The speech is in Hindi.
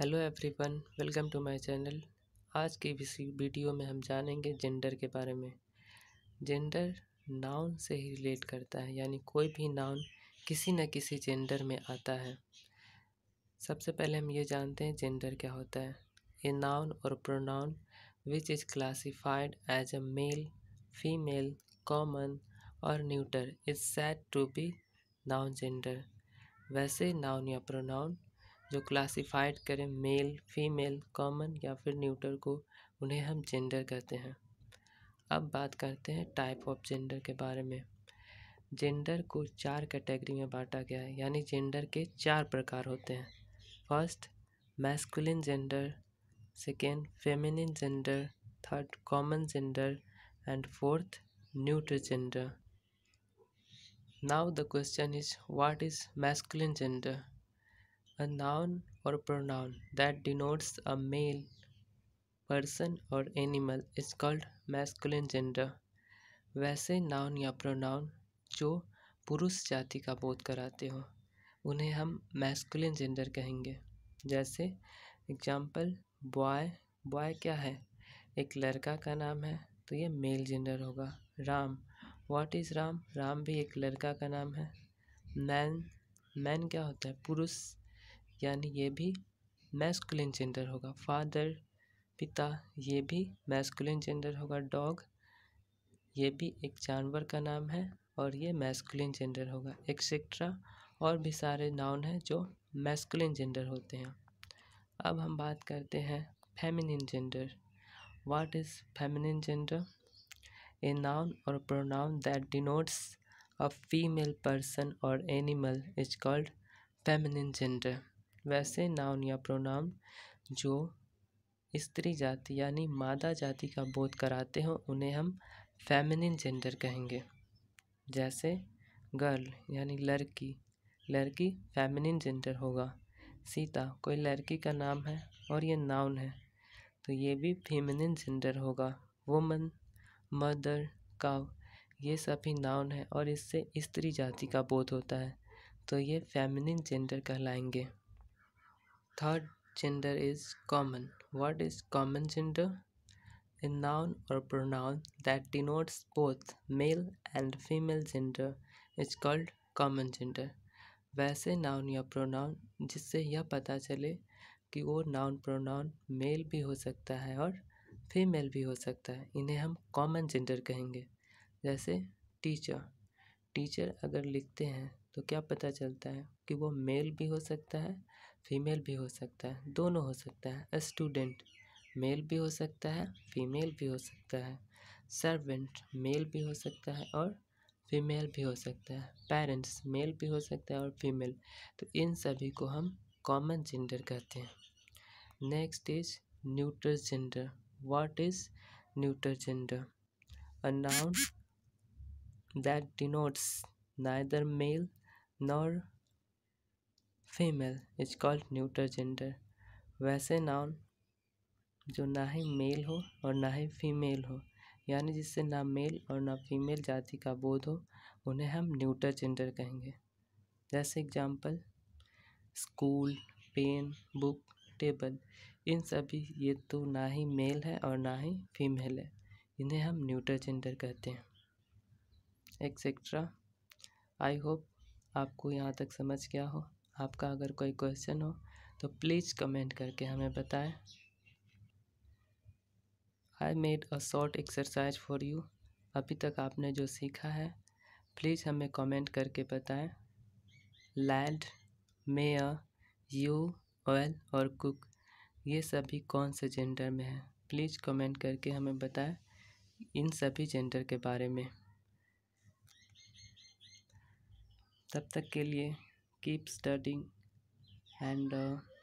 Hello everyone welcome to my channel आज की इस वीडियो में हम जानेंगे जेंडर के बारे में जेंडर नाउन से ही रिलेट करता है यानी कोई भी नाउन किसी न किसी जेंडर में आता है सबसे पहले हम ये जानते हैं जेंडर क्या होता है ये नाउन और pronoun which is classified as a male female common और neuter is set to be noun gender वैसे नाउन या प्रोनाउन जो क्लासिफाइड करें मेल फीमेल कॉमन या फिर न्यूटर को उन्हें हम जेंडर कहते हैं अब बात करते हैं टाइप ऑफ जेंडर के बारे में जेंडर को चार कैटेगरी में बांटा गया है यानी जेंडर के चार प्रकार होते हैं first masculine gender second feminine gender third common gender and fourth neuter gender now the question is what is masculine gender a noun or pronoun that denotes a male person or animal is called masculine gender वैसे नाउन या प्रोनाउन जो पुरुष जाति का बोध कराते हो उन्हें हम मैस्कुलिन जेंडर कहेंगे जैसे एग्जाम्पल बॉय बॉय क्या है एक लड़का का नाम है तो ये मेल जेंडर होगा राम वॉट इज़ राम राम भी एक लड़का का नाम है मैन मैन क्या होता है पुरुष यानी ये भी मैस्कुलिन जेंडर होगा फादर पिता ये भी मैस्कुलिन जेंडर होगा डॉग ये भी एक जानवर का नाम है और ये मैस्कुलिन जेंडर होगा एक्सेट्रा और भी सारे नाउन हैं जो मैस्कुलिन जेंडर होते हैं अब हम बात करते हैं feminine gender what is feminine gender a noun और pronoun that denotes a female person और animal is called feminine gender वैसे नाउन या प्रोनाम जो स्त्री जाति यानी मादा जाति का बोध कराते हों उन्हें हम फेमिनिन जेंडर कहेंगे जैसे गर्ल यानी लड़की लड़की फेमिनिन जेंडर होगा सीता कोई लड़की का नाम है और ये नाउन है तो ये भी फेमिनिन जेंडर होगा वुमन मदर काव ये सभी नाउन है और इससे स्त्री जाति का बोध होता है तो ये फेमिनिन जेंडर कहलाएंगे Third gender is common. What is common gender? A noun or pronoun that denotes both male and female gender is called common gender. वैसे नाउन या प्रोनाउन जिससे यह पता चले कि वो नाउन प्रोनाउन मेल भी हो सकता है और फीमेल भी हो सकता है इन्हें हम कॉमन जेंडर कहेंगे जैसे टीचर टीचर अगर लिखते हैं तो क्या पता चलता है कि वो मेल भी हो सकता है फीमेल भी हो सकता है दोनों हो सकता है स्टूडेंट मेल भी हो सकता है फीमेल भी हो सकता है सर्वेंट मेल भी हो सकता है और फीमेल भी हो सकता है पेरेंट्स मेल भी हो सकता है और फीमेल तो इन सभी को हम कॉमन जेंडर कहते हैं next is neutral gender what is neutral gender a noun that denotes neither male nor female is called neuter gender वैसे नाउन जो ना ही मेल हो और ना ही फीमेल हो यानी जिससे ना मेल और ना फीमेल जाति का बोध हो उन्हें हम न्यूटर जेंडर कहेंगे जैसे example school pen book table इन सभी ये तो ना ही मेल है और ना ही फीमेल है इन्हें हम न्यूटर जेंडर कहते हैं एक्सेट्रा आई होप आपको यहाँ तक समझ गया हो आपका अगर कोई क्वेश्चन हो तो प्लीज़ कमेंट करके हमें बताएं I made a short exercise for you अभी तक आपने जो सीखा है प्लीज़ हमें कमेंट करके बताएं लैंड मेयर यू ऑयल और कुक ये सभी कौन से जेंडर में हैं प्लीज़ कमेंट करके हमें बताएं इन सभी जेंडर के बारे में तब तक के लिए keep studying and uh,